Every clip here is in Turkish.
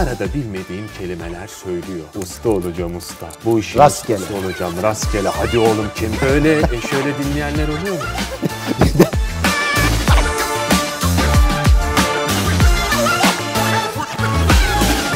arada bilmediğim kelimeler söylüyor. Usta olacağım usta. Bu işin rastgele. ustası olacağım rastgele. Hadi oğlum kim böyle e şöyle dinleyenler oluyor mu?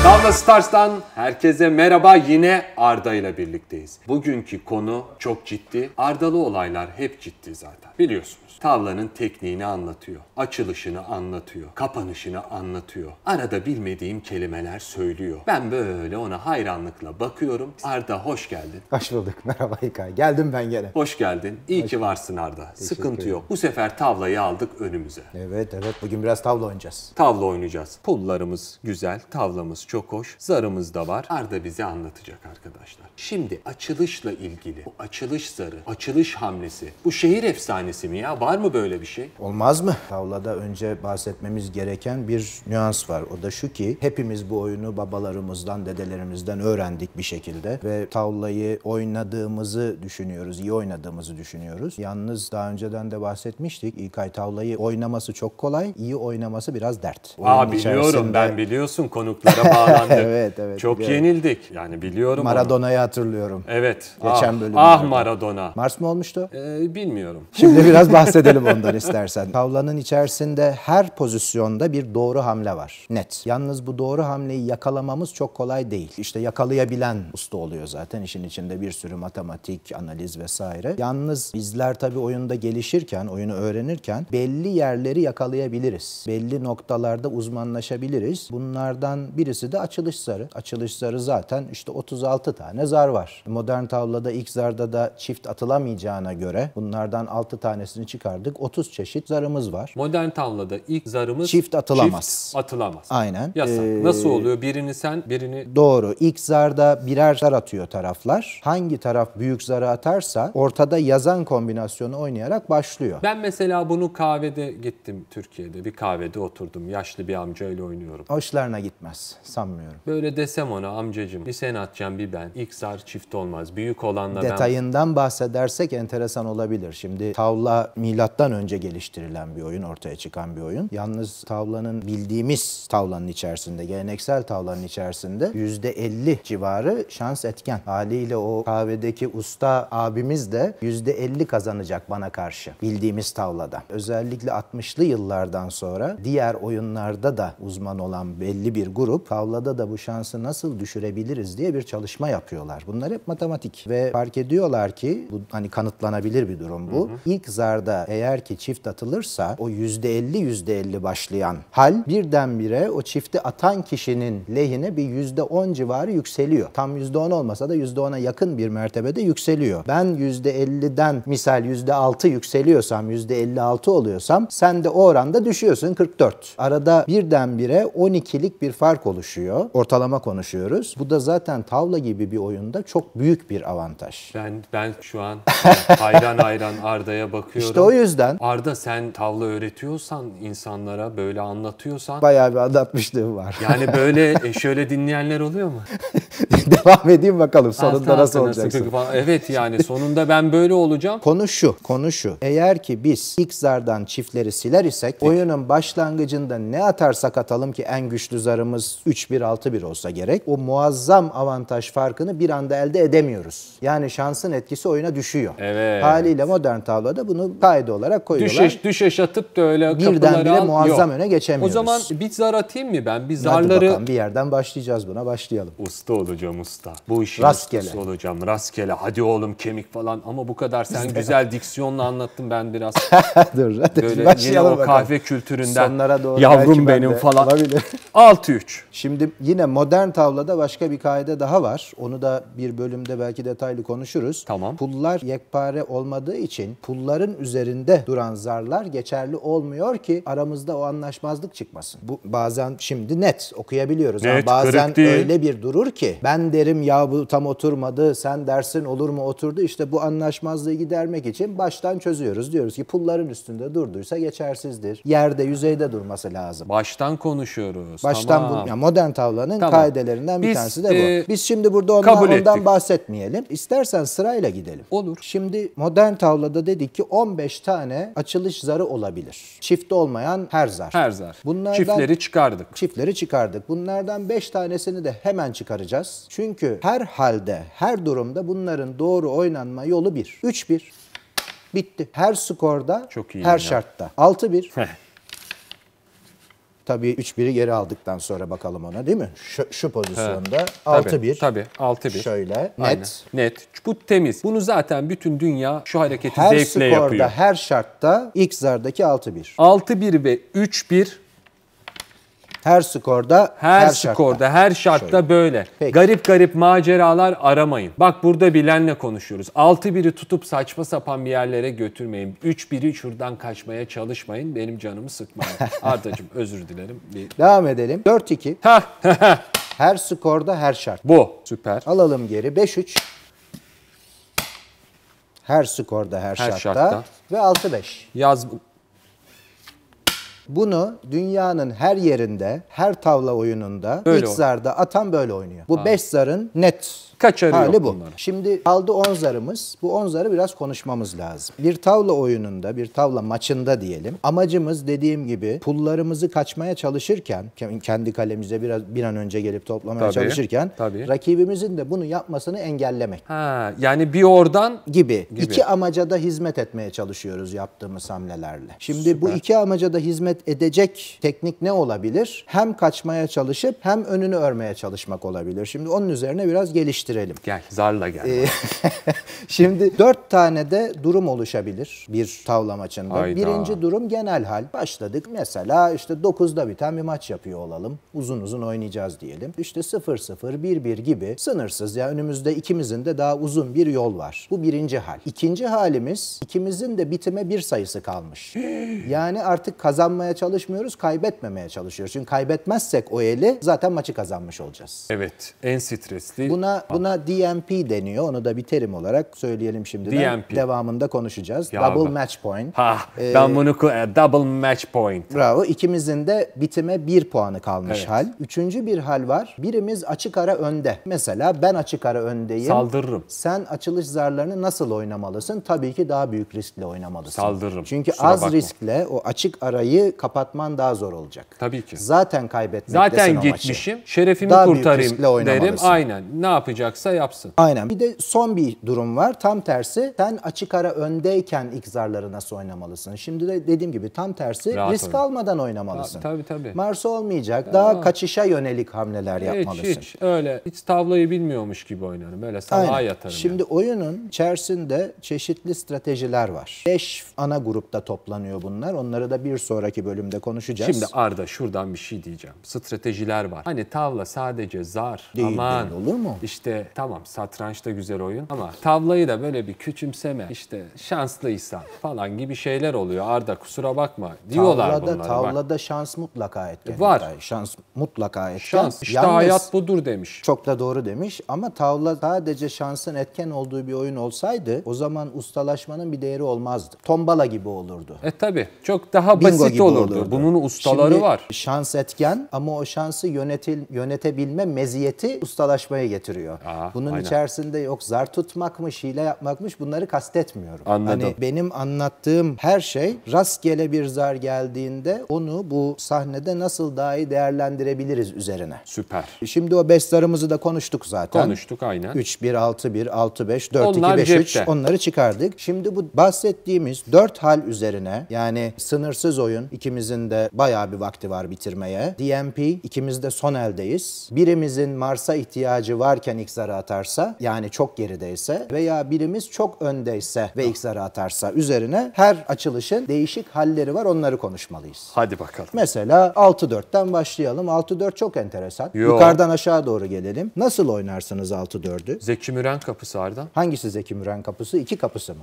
Tavla Stars'tan herkese merhaba. Yine Arda ile birlikteyiz. Bugünkü konu çok ciddi. Ardalı olaylar hep ciddi zaten. Biliyorsun. Tavlanın tekniğini anlatıyor. Açılışını anlatıyor. Kapanışını anlatıyor. Arada bilmediğim kelimeler söylüyor. Ben böyle ona hayranlıkla bakıyorum. Arda hoş geldin. Hoş bulduk. Merhaba İlkay. Geldim ben gene. Hoş geldin. İyi hoş ki varsın Arda. Sıkıntı yok. Bu sefer tavlayı aldık önümüze. Evet evet. Bugün biraz tavla oynayacağız. Tavla oynayacağız. Pullarımız güzel. Tavlamız çok hoş. Zarımız da var. Arda bize anlatacak arkadaşlar. Şimdi açılışla ilgili bu açılış zarı, açılış hamlesi bu şehir efsanesi mi ya? Var mı böyle bir şey? Olmaz mı? Tavlada önce bahsetmemiz gereken bir nüans var. O da şu ki hepimiz bu oyunu babalarımızdan, dedelerimizden öğrendik bir şekilde ve tavlayı oynadığımızı düşünüyoruz, iyi oynadığımızı düşünüyoruz. Yalnız daha önceden de bahsetmiştik. İlkay tavlayı oynaması çok kolay, iyi oynaması biraz dert. Oyun Aa biliyorum içerisinde... ben biliyorsun konuklara bağlandık. evet evet. Çok biliyorum. yenildik. Yani biliyorum. Maradona'yı hatırlıyorum. Evet. Geçen ah, bölümde. Ah Maradona. Mars mı olmuştu? Ee, bilmiyorum. Şimdi biraz bahsedelim bahsedelim ondan istersen. Tavlanın içerisinde her pozisyonda bir doğru hamle var. Net. Yalnız bu doğru hamleyi yakalamamız çok kolay değil. İşte yakalayabilen usta oluyor zaten. işin içinde bir sürü matematik, analiz vesaire. Yalnız bizler tabii oyunda gelişirken, oyunu öğrenirken belli yerleri yakalayabiliriz. Belli noktalarda uzmanlaşabiliriz. Bunlardan birisi de açılış zarı. Açılış zarı zaten işte 36 tane zar var. Modern tavlada ilk zarda da çift atılamayacağına göre bunlardan 6 tanesini çıkar çıkardık. 30 çeşit zarımız var. Modern tavlada ilk zarımız çift atılamaz. Çift atılamaz. Aynen. Yasak. Ee, Nasıl oluyor? Birini sen, birini... Doğru. İlk zarda birer zar atıyor taraflar. Hangi taraf büyük zarı atarsa ortada yazan kombinasyonu oynayarak başlıyor. Ben mesela bunu kahvede gittim Türkiye'de. Bir kahvede oturdum. Yaşlı bir amcayla oynuyorum. Hoşlarına gitmez. Sanmıyorum. Böyle desem ona amcacım bir sen atacağım bir ben. İlk zar çift olmaz. Büyük olanla Detayından ben... bahsedersek enteresan olabilir. Şimdi tavla milli milattan önce geliştirilen bir oyun, ortaya çıkan bir oyun. Yalnız tavlanın bildiğimiz tavlanın içerisinde, geleneksel tavlanın içerisinde yüzde %50 civarı şans etken. Haliyle o kahvedeki usta abimiz de yüzde %50 kazanacak bana karşı bildiğimiz tavlada. Özellikle 60'lı yıllardan sonra diğer oyunlarda da uzman olan belli bir grup tavlada da bu şansı nasıl düşürebiliriz diye bir çalışma yapıyorlar. Bunlar hep matematik ve fark ediyorlar ki bu hani kanıtlanabilir bir durum bu. Hı hı. İlk zarda eğer ki çift atılırsa o %50 %50 başlayan hal birdenbire o çifti atan kişinin lehine bir %10 civarı yükseliyor. Tam %10 olmasa da %10'a yakın bir mertebede yükseliyor. Ben %50'den misal %6 yükseliyorsam, %56 oluyorsam sen de o oranda düşüyorsun 44. Arada birdenbire 12'lik bir fark oluşuyor. Ortalama konuşuyoruz. Bu da zaten tavla gibi bir oyunda çok büyük bir avantaj. Ben ben şu an hayran hayran Arda'ya bakıyorum. İşte o yüzden... Arda sen tavla öğretiyorsan insanlara böyle anlatıyorsan... Bayağı bir anlatmışlığım var. Yani böyle e, şöyle dinleyenler oluyor mu? Devam edeyim bakalım sonunda nasıl olacaksın. evet yani sonunda ben böyle olacağım. Konu şu, konu şu. Eğer ki biz ilk zardan çiftleri siler isek Peki. oyunun başlangıcında ne atarsak atalım ki en güçlü zarımız 3-1-6-1 olsa gerek. O muazzam avantaj farkını bir anda elde edemiyoruz. Yani şansın etkisi oyuna düşüyor. Evet. Haliyle modern tavlada bunu kaide olarak koyuyorlar. Düş, düşeş atıp da öyle Birden bile al, muazzam yok. öne geçemiyoruz. O zaman bir zar atayım mı ben? Bir zarları... Hadi bakalım bir yerden başlayacağız buna başlayalım. Usta olacağım usta. Bu işin rastgele. ustası olacağım. Rastgele. Hadi oğlum kemik falan ama bu kadar sen güzel de. diksiyonla anlattın ben biraz. Dur hadi böyle başlayalım yine o bakalım. kahve kültüründen Sonlara doğru yavrum benim ben falan. 6-3. Şimdi yine modern tavlada başka bir kaide daha var. Onu da bir bölümde belki detaylı konuşuruz. Tamam. Pullar yekpare olmadığı için pulların üzerinde üzerinde duran zarlar geçerli olmuyor ki aramızda o anlaşmazlık çıkmasın. Bu bazen şimdi net okuyabiliyoruz net, ama bazen öyle bir durur ki ben derim ya bu tam oturmadı sen dersin olur mu oturdu işte bu anlaşmazlığı gidermek için baştan çözüyoruz. Diyoruz ki pulların üstünde durduysa geçersizdir. Yerde yüzeyde durması lazım. Baştan konuşuyoruz. Baştan tamam. bu, yani modern tavlanın tamam. kaidelerinden bir Biz, tanesi de bu. E, Biz şimdi burada ondan, ondan bahsetmeyelim. İstersen sırayla gidelim. Olur. Şimdi modern tavlada dedik ki 15 15 tane açılış zarı olabilir. Çift olmayan her zar. Her zar. Bunlardan, çiftleri çıkardık. Çiftleri çıkardık. Bunlardan 5 tanesini de hemen çıkaracağız. Çünkü her halde, her durumda bunların doğru oynanma yolu bir. 3-1. Bitti. Her skorda, Çok iyi her ya. şartta. 6-1. Tabii 3-1'i geri aldıktan sonra bakalım ona değil mi? Şu, şu pozisyonda 6-1. Tabii 6-1. Şöyle net. Aynen. Net. Bu temiz. Bunu zaten bütün dünya şu hareketi her zevkle skorda, yapıyor. Her skorda her şartta ilk zardaki 6-1. 6-1 ve 3-1 her skorda, her, her skorda, şartta. her şartta Şöyle. böyle. Peki. Garip garip maceralar aramayın. Bak burada bilenle konuşuyoruz. 6-1'i tutup saçma sapan bir yerlere götürmeyin. 3-1'i şuradan kaçmaya çalışmayın. Benim canımı sıkmayın. Ardacığım özür dilerim. Bir... Devam edelim. 4-2. her skorda, her şart. Bu. Süper. Alalım geri. 5-3. Her skorda, her, her şartta. şartta. Ve 6-5. Yaz bunu dünyanın her yerinde, her tavla oyununda böyle ilk o. zarda atan böyle oynuyor. Bu 5 zarın net Kaçarı hali bu. Bunları. Şimdi kaldı 10 zarımız. Bu 10 zarı biraz konuşmamız lazım. Bir tavla oyununda, bir tavla maçında diyelim. Amacımız dediğim gibi pullarımızı kaçmaya çalışırken, kendi kalemize biraz bir an önce gelip toplamaya tabii, çalışırken tabii. rakibimizin de bunu yapmasını engellemek. Ha, yani bir oradan gibi. gibi. İki amaca da hizmet etmeye çalışıyoruz yaptığımız hamlelerle. Şimdi Süper. bu iki amaca da hizmet hizmet edecek teknik ne olabilir? Hem kaçmaya çalışıp hem önünü örmeye çalışmak olabilir. Şimdi onun üzerine biraz geliştirelim. Gel, zarla gel. Ee, şimdi dört tane de durum oluşabilir bir tavla maçında. Hayda. Birinci durum genel hal. Başladık mesela işte 9'da biten bir maç yapıyor olalım. Uzun uzun oynayacağız diyelim. İşte 0-0, 1-1 gibi sınırsız. Yani önümüzde ikimizin de daha uzun bir yol var. Bu birinci hal. İkinci halimiz ikimizin de bitime bir sayısı kalmış. Yani artık kazanmaya kazanmaya çalışmıyoruz, kaybetmemeye çalışıyoruz. Çünkü kaybetmezsek o eli zaten maçı kazanmış olacağız. Evet, en stresli. Buna buna DMP deniyor. Onu da bir terim olarak söyleyelim şimdi. DMP. Devamında konuşacağız. Ya double ben. match point. Ha, ee, ben bunu e, double match point. Bravo. İkimizin de bitime bir puanı kalmış evet. hal. Üçüncü bir hal var. Birimiz açık ara önde. Mesela ben açık ara öndeyim. Saldırırım. Sen açılış zarlarını nasıl oynamalısın? Tabii ki daha büyük riskle oynamalısın. Saldırırım. Çünkü Kusura az bakma. riskle o açık arayı kapatman daha zor olacak. Tabii ki. Zaten kaybetmek Zaten gitmişim. Maçı. Şerefimi daha kurtarayım derim. Aynen. Ne yapacaksa yapsın. Aynen. Bir de son bir durum var. Tam tersi sen açık ara öndeyken ilk nasıl oynamalısın? Şimdi de dediğim gibi tam tersi Rahat risk oynayın. almadan oynamalısın. Tabii tabii. Mars olmayacak. Daha Aa. kaçışa yönelik hamleler hiç, yapmalısın. Hiç öyle. Hiç tavlayı bilmiyormuş gibi oynarım. böyle. sağa yatarım. Şimdi yani. oyunun içerisinde çeşitli stratejiler var. Beş ana grupta toplanıyor bunlar. Onları da bir sonraki bölümde konuşacağız. Şimdi Arda şuradan bir şey diyeceğim. Stratejiler var. Hani tavla sadece zar. Değil, aman, değil olur mu? İşte tamam Satranç da güzel oyun ama tavlayı da böyle bir küçümseme. İşte şanslıysan falan gibi şeyler oluyor. Arda kusura bakma diyorlar tavlada, bunlara. Tavlada bak. şans mutlaka etken. E, var. Şans mutlaka etken. Şans. İşte Yalnız, hayat budur demiş. Çok da doğru demiş ama tavla sadece şansın etken olduğu bir oyun olsaydı o zaman ustalaşmanın bir değeri olmazdı. Tombala gibi olurdu. E tabi. Çok daha Bingo basit gibi olurdu olurdu. olurdu. Bunun ustaları Şimdi, var. Şans etken ama o şansı yönetil, yönetebilme meziyeti ustalaşmaya getiriyor. Aa, Bunun aynen. içerisinde yok zar tutmakmış, hile yapmakmış bunları kastetmiyorum. Anladım. Hani benim anlattığım her şey rastgele bir zar geldiğinde onu bu sahnede nasıl daha iyi değerlendirebiliriz üzerine. Süper. Şimdi o beş zarımızı da konuştuk zaten. Konuştuk aynen. 3 1 6 1 6 5 4 Onlar 2 5 cepte. 3 onları çıkardık. Şimdi bu bahsettiğimiz dört hal üzerine yani sınırsız oyun, İkimizin de bayağı bir vakti var bitirmeye. DMP ikimiz de son eldeyiz. Birimizin Mars'a ihtiyacı varken ilk atarsa yani çok gerideyse veya birimiz çok öndeyse ve ilk atarsa üzerine her açılışın değişik halleri var onları konuşmalıyız. Hadi bakalım. Mesela 6-4'ten başlayalım. 6-4 çok enteresan. Yo. Yukarıdan aşağı doğru gelelim. Nasıl oynarsınız 6-4'ü? Zeki Müren kapısı Arda. Hangisi Zeki Müren kapısı? İki kapısı mı?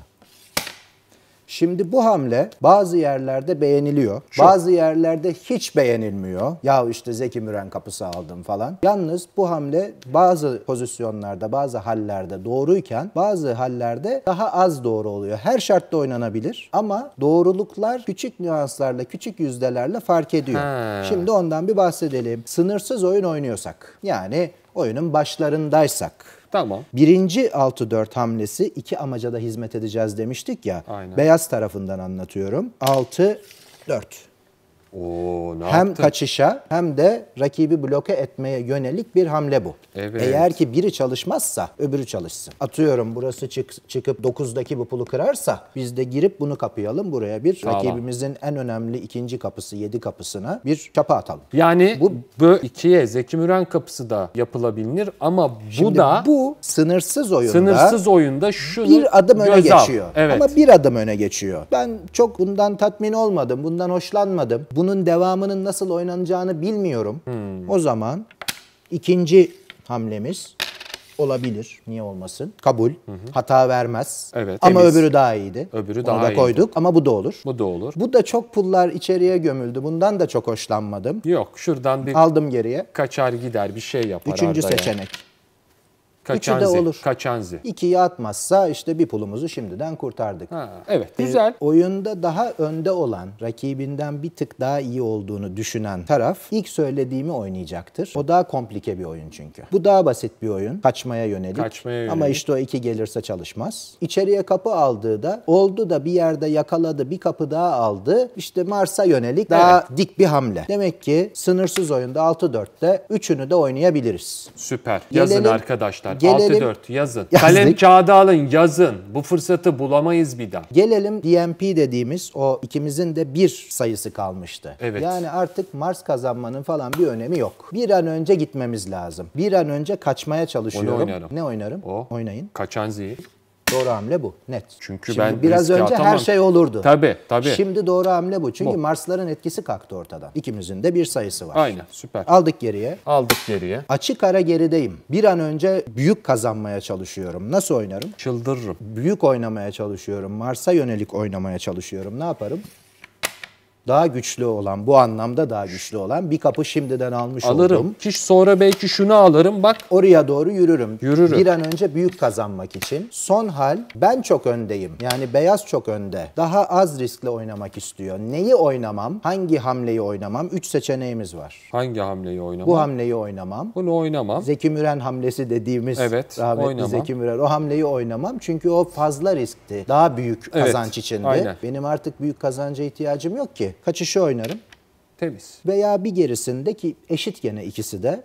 Şimdi bu hamle bazı yerlerde beğeniliyor. Şu. Bazı yerlerde hiç beğenilmiyor. Ya işte Zeki Müren kapısı aldım falan. Yalnız bu hamle bazı pozisyonlarda, bazı hallerde doğruyken bazı hallerde daha az doğru oluyor. Her şartta oynanabilir ama doğruluklar küçük nüanslarla, küçük yüzdelerle fark ediyor. Ha. Şimdi ondan bir bahsedelim. Sınırsız oyun oynuyorsak yani oyunun başlarındaysak Tamam. Birinci 6-4 hamlesi iki amaca da hizmet edeceğiz demiştik ya. Aynen. Beyaz tarafından anlatıyorum. 6-4. Oo, ne hem yaptın? kaçışa hem de rakibi bloke etmeye yönelik bir hamle bu. Evet. Eğer ki biri çalışmazsa öbürü çalışsın. Atıyorum burası çık, çıkıp 9'daki bu pulu kırarsa biz de girip bunu kapayalım buraya bir Sağlam. rakibimizin en önemli ikinci kapısı 7 kapısına bir çapa atalım. Yani bu, bu ikiye Zeki Müren kapısı da yapılabilir ama bu Şimdi da bu sınırsız oyunda sınırsız oyunda şunu bir adım öne geçiyor. Evet. Ama bir adım öne geçiyor. Ben çok bundan tatmin olmadım. Bundan hoşlanmadım. Bu bunun devamının nasıl oynanacağını bilmiyorum. Hmm. O zaman ikinci hamlemiz olabilir. Niye olmasın? Kabul. Hı hı. Hata vermez. Evet. Ama temiz. öbürü daha iyiydi. Öbürü Onu daha da koyduk iyiydi. ama bu da olur. Bu da olur. Bu da çok pullar içeriye gömüldü. Bundan da çok hoşlanmadım. Yok, şuradan bir aldım geriye. Kaçar gider bir şey yapar. Üçüncü seçenek. Yani. Kaçanzi, Üçü de olur. Kaçanzi. İkiyi atmazsa işte bir pulumuzu şimdiden kurtardık. Ha, evet güzel. E, oyunda daha önde olan, rakibinden bir tık daha iyi olduğunu düşünen taraf ilk söylediğimi oynayacaktır. O daha komplike bir oyun çünkü. Bu daha basit bir oyun. Kaçmaya yönelik. Kaçmaya yönelik. Ama işte o iki gelirse çalışmaz. İçeriye kapı aldığı da oldu da bir yerde yakaladı bir kapı daha aldı. İşte Mars'a yönelik daha evet. dik bir hamle. Demek ki sınırsız oyunda 6-4'te üçünü de oynayabiliriz. Süper. Yazın Gelelim, arkadaşlar arkadaşlar. Gelelim, 6-4 yazın. Yazdık. Kalem kağıda alın yazın. Bu fırsatı bulamayız bir daha. Gelelim DMP dediğimiz o ikimizin de bir sayısı kalmıştı. Evet. Yani artık Mars kazanmanın falan bir önemi yok. Bir an önce gitmemiz lazım. Bir an önce kaçmaya çalışıyorum. Onu oynarım. Ne oynarım? O. Oynayın. Kaçanzi. Doğru hamle bu. Net. Çünkü Şimdi ben biraz önce atamam. her şey olurdu. Tabii, tabii. Şimdi doğru hamle bu. Çünkü bu. Marsların etkisi kalktı ortadan. İkimizin de bir sayısı var. Aynen, süper. Aldık geriye. Aldık geriye. Açık ara gerideyim. Bir an önce büyük kazanmaya çalışıyorum. Nasıl oynarım? Çıldırırım. Büyük oynamaya çalışıyorum. Mars'a yönelik oynamaya çalışıyorum. Ne yaparım? daha güçlü olan, bu anlamda daha güçlü olan bir kapı şimdiden almış alırım. oldum. Alırım. Sonra belki şunu alırım bak. Oraya doğru yürürüm. Yürürüm. Bir an önce büyük kazanmak için. Son hal ben çok öndeyim. Yani beyaz çok önde. Daha az riskle oynamak istiyor. Neyi oynamam? Hangi hamleyi oynamam? Üç seçeneğimiz var. Hangi hamleyi oynamam? Bu hamleyi oynamam. Bunu oynamam. Zeki Müren hamlesi dediğimiz evet, rahmetli oynamam. Zeki Müren. O hamleyi oynamam. Çünkü o fazla riskti. Daha büyük kazanç evet, içindi. Aynen. Benim artık büyük kazanca ihtiyacım yok ki kaçışı oynarım. Temiz. Veya bir gerisinde ki eşit gene ikisi de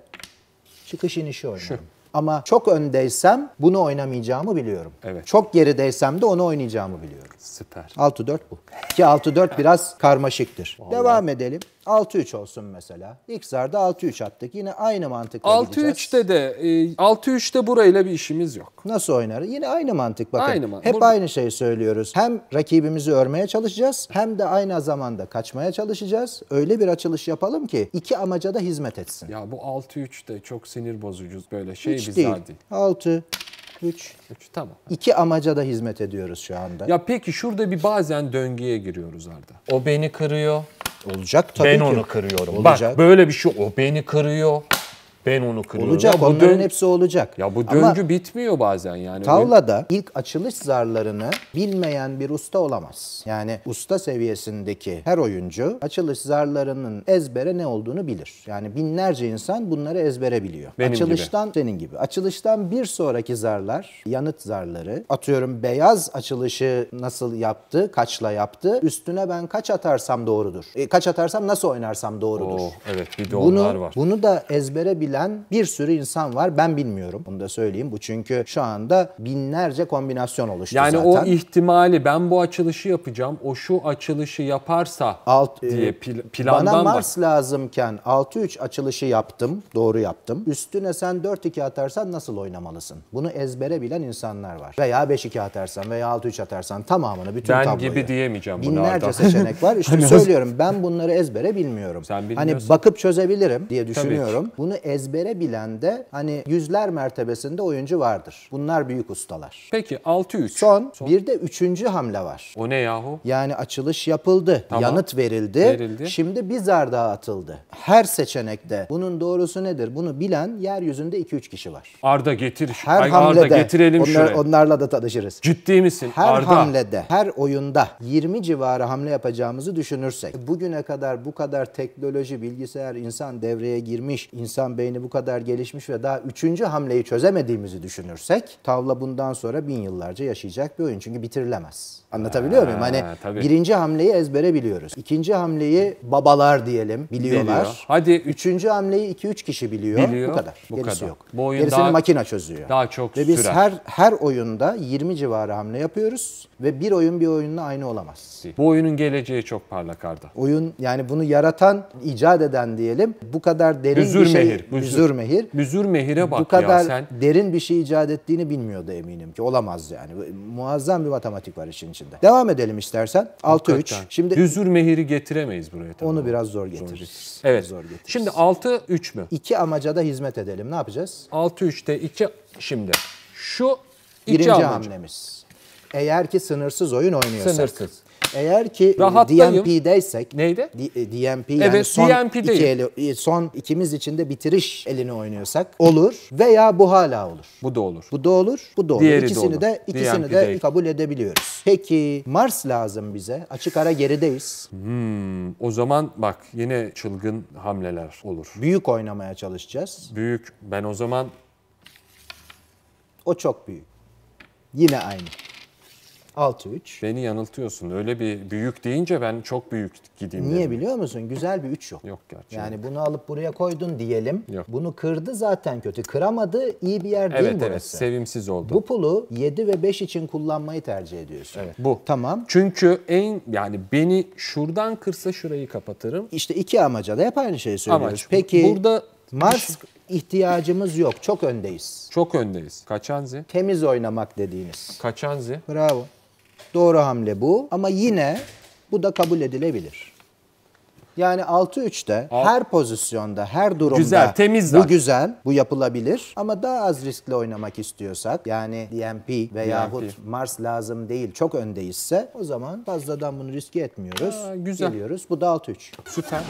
çıkış inişi oynarım. Şu. Ama çok öndeysem bunu oynamayacağımı biliyorum. Evet. Çok gerideysem de onu oynayacağımı biliyorum. Süper. 6-4 bu. Ki 6-4 biraz karmaşıktır. Vallahi. Devam edelim. 6-3 olsun mesela. X'arda 6-3 attık. Yine aynı mantıkla 6 gideceğiz. 6-3'te de 6-3'te e, burayla bir işimiz yok. Nasıl oynar? Yine aynı mantık bakın. Aynı man Hep Burada... aynı şeyi söylüyoruz. Hem rakibimizi örmeye çalışacağız hem de aynı zamanda kaçmaya çalışacağız. Öyle bir açılış yapalım ki iki amaca da hizmet etsin. Ya bu 6-3 de çok sinir bozucu böyle şey Hiç bizler değil. değil. 6 3. 3 tamam. İki amaca da hizmet ediyoruz şu anda. Ya peki şurada bir bazen döngüye giriyoruz Arda. O beni kırıyor, Olacak tabii ben ki. Ben onu kırıyorum. Olacak. Bak böyle bir şey o beni kırıyor. Ben onu kırıyorum. Olacak ya onların dön- hepsi olacak. Ya bu döngü Ama bitmiyor bazen yani. Tavlada ilk açılış zarlarını bilmeyen bir usta olamaz. Yani usta seviyesindeki her oyuncu açılış zarlarının ezbere ne olduğunu bilir. Yani binlerce insan bunları ezbere biliyor. Benim Açılıştan gibi. senin gibi. Açılıştan bir sonraki zarlar, yanıt zarları. Atıyorum beyaz açılışı nasıl yaptı, kaçla yaptı. Üstüne ben kaç atarsam doğrudur. E, kaç atarsam nasıl oynarsam doğrudur. Oo, oh, evet bir de onlar bunu, var. Bunu da ezbere bilen bilen bir sürü insan var. Ben bilmiyorum. Bunu da söyleyeyim. Bu çünkü şu anda binlerce kombinasyon oluştu yani zaten. Yani o ihtimali ben bu açılışı yapacağım. O şu açılışı yaparsa Alt, diye e, pl- plandan Bana Mars bak. lazımken 6-3 açılışı yaptım. Doğru yaptım. Üstüne sen 4-2 atarsan nasıl oynamalısın? Bunu ezbere bilen insanlar var. Veya 5-2 atarsan veya 6-3 atarsan tamamını bütün ben tabloyu. Ben gibi diyemeyeceğim bunu Binlerce seçenek var. İşte hani söylüyorum ben bunları ezbere bilmiyorum. Sen hani bilmiyorsun. hani bakıp çözebilirim diye düşünüyorum. Bunu ez ezbere bilen de hani yüzler mertebesinde oyuncu vardır. Bunlar büyük ustalar. Peki 6-3. Son, Son bir de üçüncü hamle var. O ne yahu? Yani açılış yapıldı. Tamam. Yanıt verildi. verildi. Şimdi bir zar daha atıldı. Her seçenekte bunun doğrusu nedir? Bunu bilen yeryüzünde 2-3 kişi var. Arda getir. Her Ay, hamlede. Arda getirelim onlar, şuraya. Onlarla da tanışırız. Ciddi misin? Her Arda. hamlede, her oyunda 20 civarı hamle yapacağımızı düşünürsek. Bugüne kadar bu kadar teknoloji, bilgisayar, insan devreye girmiş. insan beyni beyni bu kadar gelişmiş ve daha üçüncü hamleyi çözemediğimizi düşünürsek tavla bundan sonra bin yıllarca yaşayacak bir oyun. Çünkü bitirilemez. Anlatabiliyor ha, muyum? Hani tabii. birinci hamleyi ezbere biliyoruz. İkinci hamleyi babalar diyelim biliyorlar. Biliyor. Hadi üçüncü hamleyi iki üç kişi biliyor. biliyor. Bu kadar. Bu Gerisi kadar. yok. Bu oyun Gerisini daha, makine çözüyor. Daha çok ve biz sürer. her her oyunda 20 civarı hamle yapıyoruz ve bir oyun bir oyunla aynı olamaz. Bu oyunun geleceği çok parlak Arda. Oyun yani bunu yaratan, icat eden diyelim bu kadar derin Hüzür bir şey. Mehir. Müzür müzür Büzürmehir'e bak Bu kadar ya sen. derin bir şey icat ettiğini bilmiyordu eminim ki. Olamaz yani. Muazzam bir matematik var işin içinde. Devam edelim istersen. 6-3. Şimdi müzür mehir'i getiremeyiz buraya. Tabii. Onu biraz zor getiririz. Zor. Evet. Zor getiririz. Şimdi 6-3 mü? İki amaca da hizmet edelim. Ne yapacağız? 6-3'te 2 şimdi. Şu iki Birinci amaca. hamlemiz. Eğer ki sınırsız oyun oynuyorsak. Sınırsız. Eğer ki e, Rahatlayayım. DMP'deysek. Neydi? DMP e, yani evet, son, DMP'deyim. iki eli, e, son ikimiz içinde bitiriş elini oynuyorsak olur veya bu hala olur. Bu da olur. Bu da olur. Bu da olur. Diğeri ikisini de, olur. de ikisini DMP de kabul edebiliyoruz. Peki Mars lazım bize. Açık ara gerideyiz. Hmm, o zaman bak yine çılgın hamleler olur. Büyük oynamaya çalışacağız. Büyük. Ben o zaman o çok büyük. Yine aynı. 6-3. Beni yanıltıyorsun. Öyle bir büyük deyince ben çok büyük gideyim Niye dedim. biliyor musun? Güzel bir 3 yok. Yok gerçekten. Yani bunu alıp buraya koydun diyelim. Yok. Bunu kırdı zaten kötü. Kıramadı iyi bir yer değil evet, burası. Evet sevimsiz oldu. Bu pulu 7 ve 5 için kullanmayı tercih ediyorsun. Evet. Bu. Tamam. Çünkü en yani beni şuradan kırsa şurayı kapatırım. İşte iki amaca da hep aynı şeyi söylüyoruz. Amaç. Peki burada Mars ihtiyacımız yok. Çok öndeyiz. Çok öndeyiz. Kaçanzi. Temiz oynamak dediğiniz. Kaçanzi. Bravo. Doğru hamle bu ama yine bu da kabul edilebilir. Yani 6-3'te Alt. her pozisyonda, her durumda güzel, temiz bu güzel, bu yapılabilir. Ama daha az riskli oynamak istiyorsak yani DMP veyahut DMP. Mars lazım değil çok öndeyizse o zaman fazladan bunu riske etmiyoruz. Aa, güzel. Geliyoruz. Bu da 6-3. Süper.